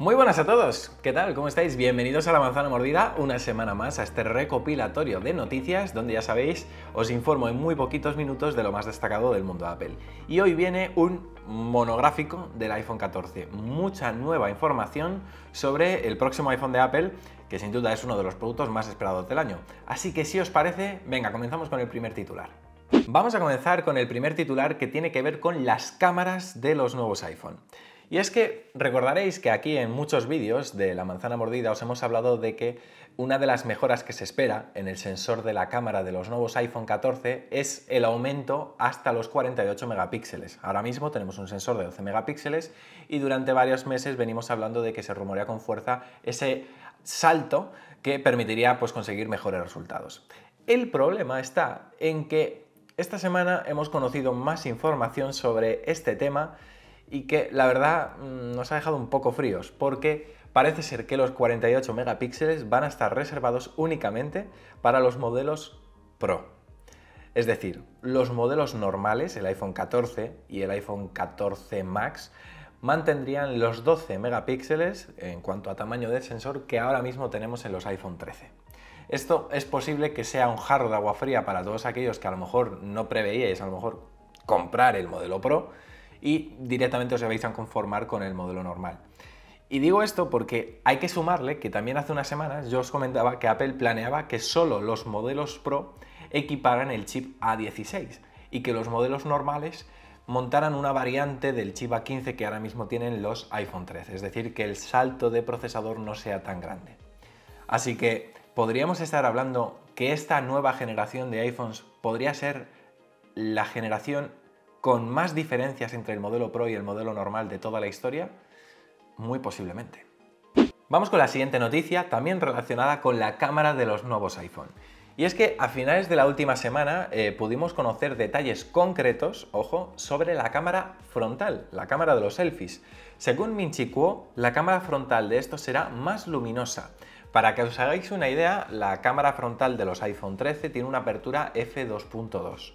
Muy buenas a todos, ¿qué tal? ¿Cómo estáis? Bienvenidos a La Manzana Mordida, una semana más a este recopilatorio de noticias donde ya sabéis, os informo en muy poquitos minutos de lo más destacado del mundo de Apple. Y hoy viene un monográfico del iPhone 14, mucha nueva información sobre el próximo iPhone de Apple, que sin duda es uno de los productos más esperados del año. Así que si os parece, venga, comenzamos con el primer titular. Vamos a comenzar con el primer titular que tiene que ver con las cámaras de los nuevos iPhone. Y es que recordaréis que aquí en muchos vídeos de la manzana mordida os hemos hablado de que una de las mejoras que se espera en el sensor de la cámara de los nuevos iPhone 14 es el aumento hasta los 48 megapíxeles. Ahora mismo tenemos un sensor de 12 megapíxeles y durante varios meses venimos hablando de que se rumorea con fuerza ese salto que permitiría pues, conseguir mejores resultados. El problema está en que esta semana hemos conocido más información sobre este tema y que la verdad mm, nos ha dejado un poco fríos porque parece ser que los 48 megapíxeles van a estar reservados únicamente para los modelos Pro. Es decir, los modelos normales, el iPhone 14 y el iPhone 14 Max, mantendrían los 12 megapíxeles en cuanto a tamaño del sensor que ahora mismo tenemos en los iPhone 13. Esto es posible que sea un jarro de agua fría para todos aquellos que a lo mejor no preveíais, a lo mejor comprar el modelo Pro, y directamente os vais a conformar con el modelo normal. Y digo esto porque hay que sumarle que también hace unas semanas yo os comentaba que Apple planeaba que solo los modelos Pro equiparan el chip A16 y que los modelos normales montaran una variante del chip A15 que ahora mismo tienen los iPhone 13, es decir, que el salto de procesador no sea tan grande. Así que podríamos estar hablando que esta nueva generación de iPhones podría ser la generación con más diferencias entre el modelo Pro y el modelo normal de toda la historia? Muy posiblemente. Vamos con la siguiente noticia, también relacionada con la cámara de los nuevos iPhone. Y es que a finales de la última semana eh, pudimos conocer detalles concretos, ojo, sobre la cámara frontal, la cámara de los selfies. Según Minchi Kuo, la cámara frontal de estos será más luminosa. Para que os hagáis una idea, la cámara frontal de los iPhone 13 tiene una apertura f2.2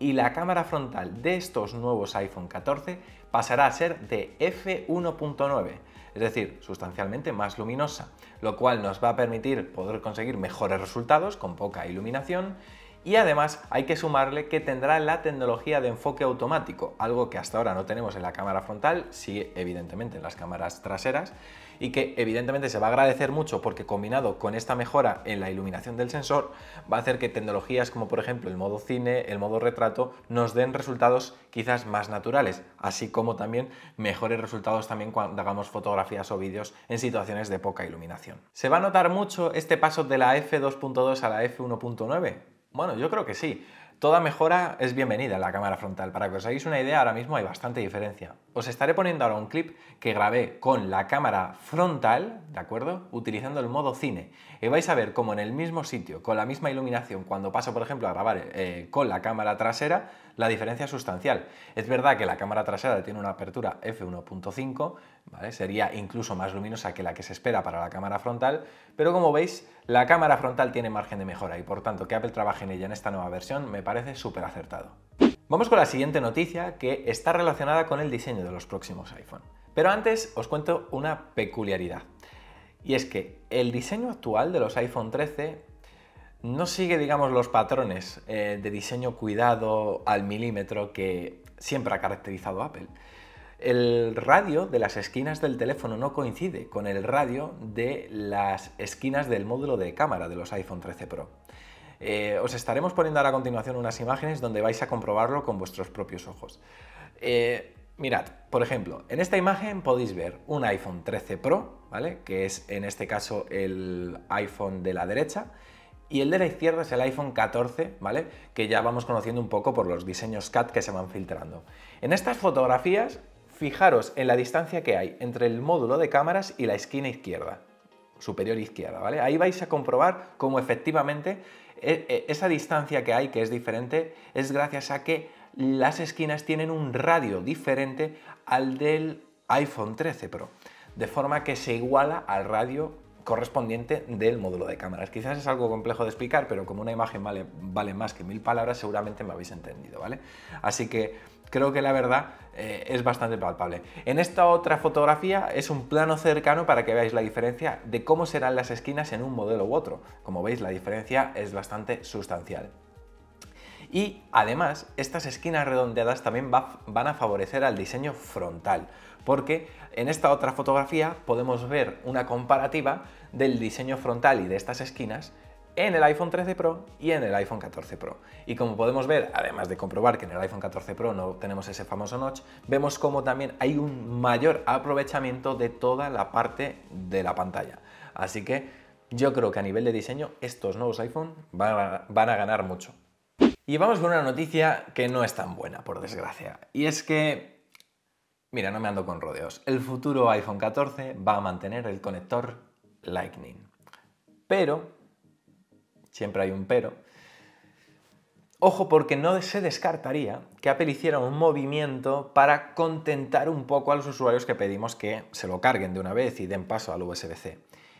y la cámara frontal de estos nuevos iPhone 14 pasará a ser de f1.9, es decir, sustancialmente más luminosa, lo cual nos va a permitir poder conseguir mejores resultados con poca iluminación y además hay que sumarle que tendrá la tecnología de enfoque automático, algo que hasta ahora no tenemos en la cámara frontal, sí evidentemente en las cámaras traseras, y que evidentemente se va a agradecer mucho porque combinado con esta mejora en la iluminación del sensor va a hacer que tecnologías como por ejemplo el modo cine, el modo retrato nos den resultados quizás más naturales, así como también mejores resultados también cuando hagamos fotografías o vídeos en situaciones de poca iluminación. ¿Se va a notar mucho este paso de la F2.2 a la F1.9? Bueno, yo creo que sí. Toda mejora es bienvenida en la cámara frontal. Para que os hagáis una idea, ahora mismo hay bastante diferencia. Os estaré poniendo ahora un clip que grabé con la cámara frontal, ¿de acuerdo? Utilizando el modo cine. Y vais a ver cómo en el mismo sitio, con la misma iluminación, cuando paso, por ejemplo, a grabar eh, con la cámara trasera, la diferencia es sustancial. Es verdad que la cámara trasera tiene una apertura f1.5, ¿vale? sería incluso más luminosa que la que se espera para la cámara frontal, pero como veis, la cámara frontal tiene margen de mejora y por tanto que Apple trabaje en ella en esta nueva versión me parece súper acertado. Vamos con la siguiente noticia que está relacionada con el diseño de los próximos iPhone. Pero antes os cuento una peculiaridad. Y es que el diseño actual de los iPhone 13 no sigue, digamos, los patrones eh, de diseño cuidado al milímetro que siempre ha caracterizado Apple. El radio de las esquinas del teléfono no coincide con el radio de las esquinas del módulo de cámara de los iPhone 13 Pro. Eh, os estaremos poniendo a continuación unas imágenes donde vais a comprobarlo con vuestros propios ojos. Eh, mirad, por ejemplo, en esta imagen podéis ver un iPhone 13 Pro, ¿vale? que es en este caso el iPhone de la derecha, y el de la izquierda es el iPhone 14, ¿vale? Que ya vamos conociendo un poco por los diseños CAT que se van filtrando. En estas fotografías, fijaros en la distancia que hay entre el módulo de cámaras y la esquina izquierda, superior izquierda, ¿vale? Ahí vais a comprobar cómo efectivamente eh, eh, esa distancia que hay, que es diferente, es gracias a que las esquinas tienen un radio diferente al del iPhone 13 Pro, de forma que se iguala al radio correspondiente del módulo de cámaras. Quizás es algo complejo de explicar, pero como una imagen vale, más que mil palabras, seguramente me habéis entendido, ¿vale? Así que creo que la verdad eh, es bastante palpable. En esta otra fotografía es un plano cercano para que veáis la diferencia de cómo serán las esquinas en un modelo u otro. Como veis, la diferencia es bastante sustancial. Y además, estas esquinas redondeadas también van a favorecer al diseño frontal porque en esta otra fotografía podemos ver una comparativa del diseño frontal y de estas esquinas en el iPhone 13 Pro y en el iPhone 14 Pro. Y como podemos ver, además de comprobar que en el iPhone 14 Pro no tenemos ese famoso notch, vemos como también hay un mayor aprovechamiento de toda la parte de la pantalla. Así que yo creo que a nivel de diseño estos nuevos iPhone van a, van a ganar mucho. Y vamos con una noticia que no es tan buena, por desgracia. Y es que Mira, no me ando con rodeos. El futuro iPhone 14 va a mantener el conector Lightning. Pero, siempre hay un pero, ojo porque no se descartaría que Apple hiciera un movimiento para contentar un poco a los usuarios que pedimos que se lo carguen de una vez y den paso al USB-C.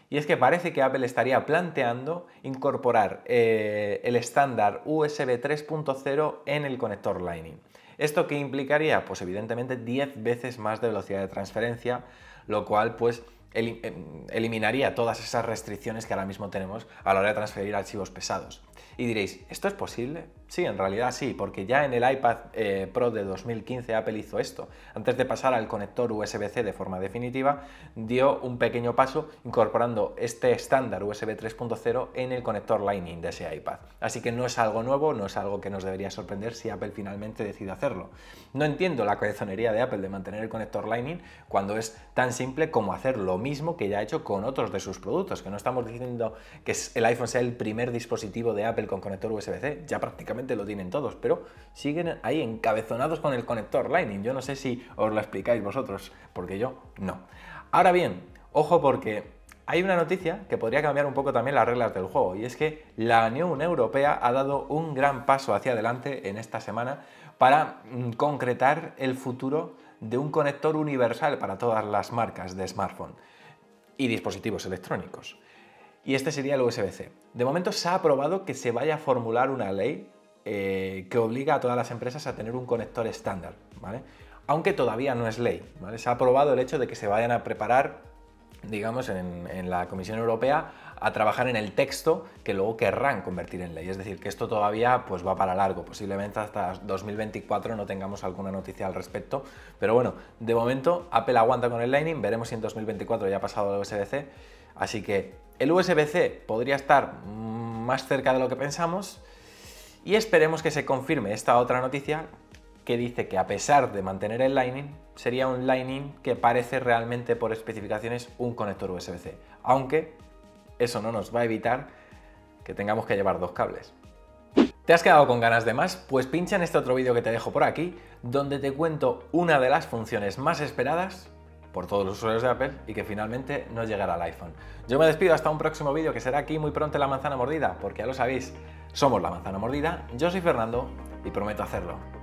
Y es que parece que Apple estaría planteando incorporar eh, el estándar USB 3.0 en el conector Lightning. ¿Esto qué implicaría? Pues evidentemente 10 veces más de velocidad de transferencia, lo cual pues Em, eliminaría todas esas restricciones que ahora mismo tenemos a la hora de transferir archivos pesados. Y diréis, ¿esto es posible? Sí, en realidad sí, porque ya en el iPad eh, Pro de 2015 Apple hizo esto. Antes de pasar al conector USB-C de forma definitiva, dio un pequeño paso incorporando este estándar USB 3.0 en el conector Lightning de ese iPad. Así que no es algo nuevo, no es algo que nos debería sorprender si Apple finalmente decide hacerlo. No entiendo la cabezonería de Apple de mantener el conector Lightning cuando es tan simple como hacerlo mismo que ya ha hecho con otros de sus productos, que no estamos diciendo que el iPhone sea el primer dispositivo de Apple con conector USB-C, ya prácticamente lo tienen todos, pero siguen ahí encabezonados con el conector Lightning. Yo no sé si os lo explicáis vosotros, porque yo no. Ahora bien, ojo porque hay una noticia que podría cambiar un poco también las reglas del juego, y es que la Unión Europea ha dado un gran paso hacia adelante en esta semana para mm, concretar el futuro de un conector universal para todas las marcas de smartphone y dispositivos electrónicos. Y este sería el USB-C. De momento se ha aprobado que se vaya a formular una ley eh, que obliga a todas las empresas a tener un conector estándar, ¿vale? Aunque todavía no es ley, ¿vale? Se ha aprobado el hecho de que se vayan a preparar, digamos, en la Comisión Europea a trabajar en el texto que luego querrán convertir en ley. Es decir, que esto todavía pues, va para largo. Posiblemente hasta 2024 no tengamos alguna noticia al respecto. Pero bueno, de momento Apple aguanta con el Lightning. Veremos si en 2024 ya ha pasado el USB-C. Así que el USB-C podría estar más cerca de lo que pensamos. Y esperemos que se confirme esta otra noticia que dice que a pesar de mantener el Lightning, sería un Lightning que parece realmente por especificaciones un conector USB-C. Aunque eso no nos va a evitar que tengamos que llevar dos cables. ¿Te has quedado con ganas de más? Pues pincha en este otro vídeo que te dejo por aquí, donde te cuento una de las funciones más esperadas por todos los usuarios de Apple y que finalmente no llegará al iPhone. Yo me despido hasta un próximo vídeo que será aquí muy pronto en La Manzana Mordida, porque ya lo sabéis, somos La Manzana Mordida, yo soy Fernando y prometo hacerlo.